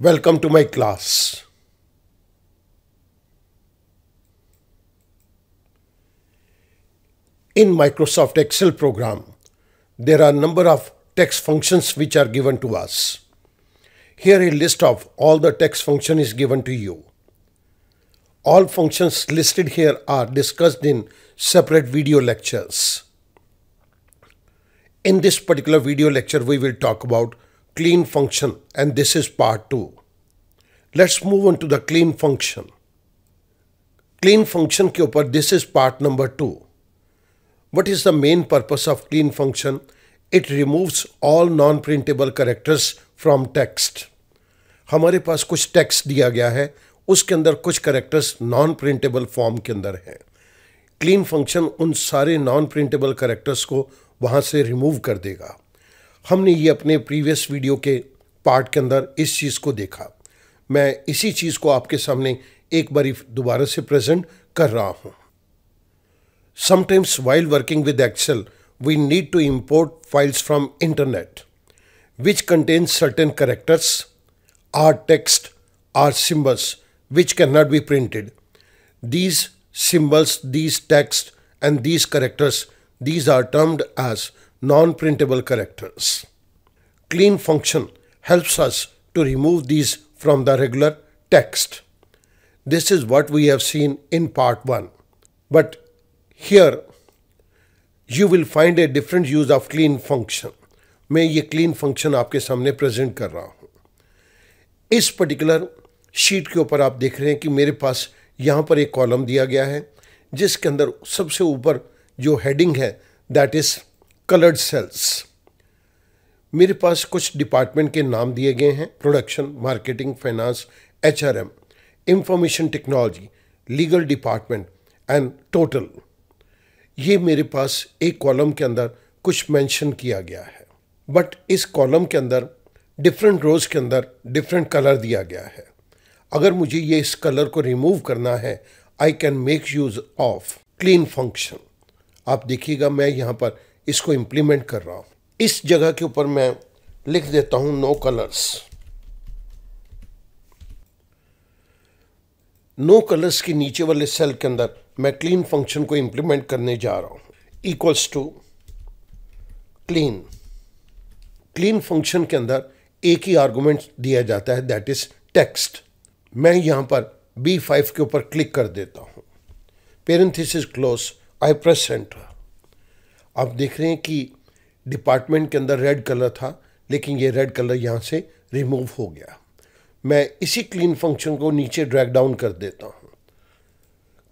Welcome to my class. In Microsoft Excel program, there are number of text functions which are given to us. Here a list of all the text function is given to you. All functions listed here are discussed in separate video lectures. In this particular video lecture, we will talk about clean function and this is part 2. Let's move on to the clean function. Clean function के ऊपर this is part number two what is the main purpose of clean function it removes all non printable characters from text हमारे पास कुछ text दिया गया है उसके अंदर कुछ करेक्टर्स नॉन प्रिंटेबल फॉर्म के अंदर हैं क्लीन फंक्शन उन सारे नॉन प्रिंटेबल करेक्टर्स को वहाँ से रिमूव कर देगा हमने ये अपने प्रीवियस वीडियो के पार्ट के अंदर इस चीज़ को देखा मैं इसी चीज़ को आपके सामने एक बार दोबारा से प्रेजेंट कर रहा हूँ sometimes while working with Excel we need to import files from internet which contain certain characters or text or symbols which can not be printed these symbols these text and these characters these are termed as non-printable characters. Clean function helps us to remove these from the regular text. This is what we have seen in part 1. But here you will find a different use of clean function. मैं ये clean function आपके सामने present कर रहा हूँ इस particular sheet के ऊपर आप देख रहे हैं कि मेरे पास यहाँ पर एक column दिया गया है जिसके अंदर सबसे ऊपर जो heading है that is कलर्ड सेल्स मेरे पास कुछ डिपार्टमेंट के नाम दिए गए हैं production marketing finance H R M information technology legal department and total ये मेरे पास एक कॉलम के अंदर कुछ मेंशन किया गया है बट इस कॉलम के अंदर डिफरेंट रोज़ के अंदर डिफरेंट कलर दिया गया है अगर मुझे ये इस कलर को रिमूव करना है I can make use of clean function आप देखिएगा मैं यहाँ पर इसको इम्प्लीमेंट कर रहा हूँ इस जगह के ऊपर मैं लिख देता हूँ नो कलर्स नो कलर्स के नीचे वाले सेल के अंदर मैं क्लीन फंक्शन को इम्प्लीमेंट करने जा रहा हूँ equals to clean clean function के अंदर एक ही आर्गूमेंट दिया जाता है दैट इज़ टेक्स्ट मैं यहाँ पर बी फाइव के ऊपर क्लिक कर देता हूँ parenthesis close I press enter आप देख रहे हैं कि डिपार्टमेंट के अंदर रेड कलर था लेकिन ये रेड कलर यहाँ से रिमूव हो गया मैं इसी क्लीन फंक्शन को नीचे ड्रैग डाउन कर देता हूँ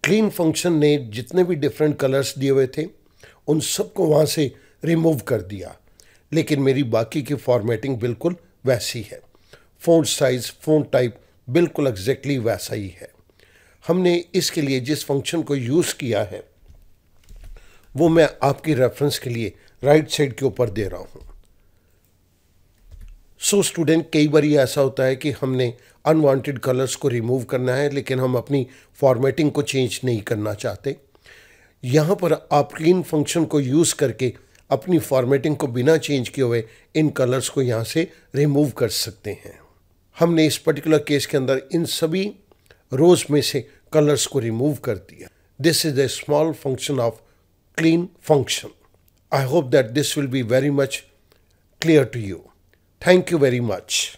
क्लीन फंक्शन ने जितने भी डिफरेंट कलर्स दिए हुए थे उन सबको वहाँ से रिमूव कर दिया लेकिन मेरी बाकी की फॉर्मेटिंग बिल्कुल वैसी है फ़ोन साइज़ फ़ोन टाइप बिल्कुल एग्जैक्टली वैसा ही है हमने इसके लिए जिस फंक्शन को यूज़ किया है वो मैं आपकी रेफरेंस के लिए राइट साइड के ऊपर दे रहा हूँ सो स्टूडेंट कई बार ऐसा होता है कि हमने अनवांटेड कलर्स को रिमूव करना है लेकिन हम अपनी फॉर्मेटिंग को चेंज नहीं करना चाहते यहाँ पर आप क्लीन फंक्शन को यूज़ करके अपनी फॉर्मेटिंग को बिना चेंज किए हुए इन कलर्स को यहाँ से रिमूव कर सकते हैं हमने इस पर्टिकुलर केस के अंदर इन सभी रोज़ में से कलर्स को रिमूव कर दिया this is a small function of clean function. I hope that this will be very much clear to you. Thank you very much.